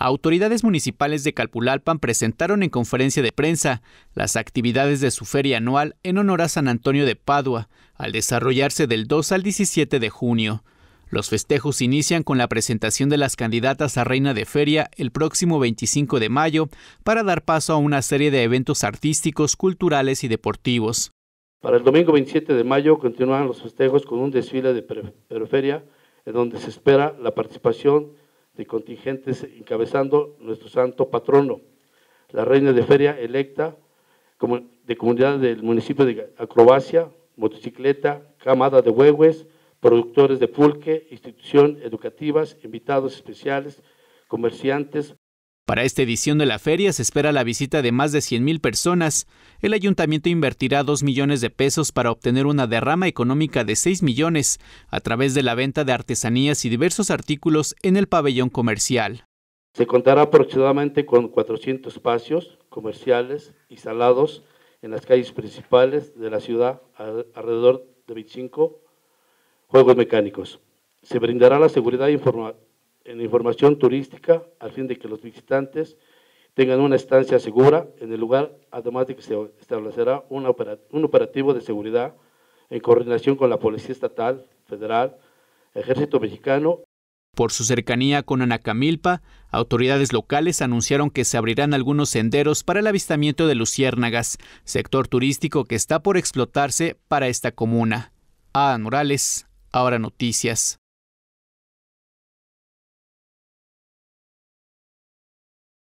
Autoridades municipales de Calpulalpan presentaron en conferencia de prensa las actividades de su feria anual en honor a San Antonio de Padua, al desarrollarse del 2 al 17 de junio. Los festejos inician con la presentación de las candidatas a Reina de Feria el próximo 25 de mayo para dar paso a una serie de eventos artísticos, culturales y deportivos. Para el domingo 27 de mayo continúan los festejos con un desfile de periferia en donde se espera la participación y contingentes encabezando nuestro santo patrono, la reina de feria electa de comunidad del municipio de Acrobacia, motocicleta, camada de huehues, productores de pulque, institución educativas, invitados especiales, comerciantes, para esta edición de la feria se espera la visita de más de 100.000 personas. El ayuntamiento invertirá 2 millones de pesos para obtener una derrama económica de 6 millones a través de la venta de artesanías y diversos artículos en el pabellón comercial. Se contará aproximadamente con 400 espacios comerciales instalados en las calles principales de la ciudad, alrededor de 25 juegos mecánicos. Se brindará la seguridad informática en información turística al fin de que los visitantes tengan una estancia segura en el lugar, además de que se establecerá un operativo de seguridad en coordinación con la Policía Estatal, Federal, Ejército Mexicano. Por su cercanía con Anacamilpa, autoridades locales anunciaron que se abrirán algunos senderos para el avistamiento de luciérnagas, sector turístico que está por explotarse para esta comuna. Adán Morales, ahora noticias.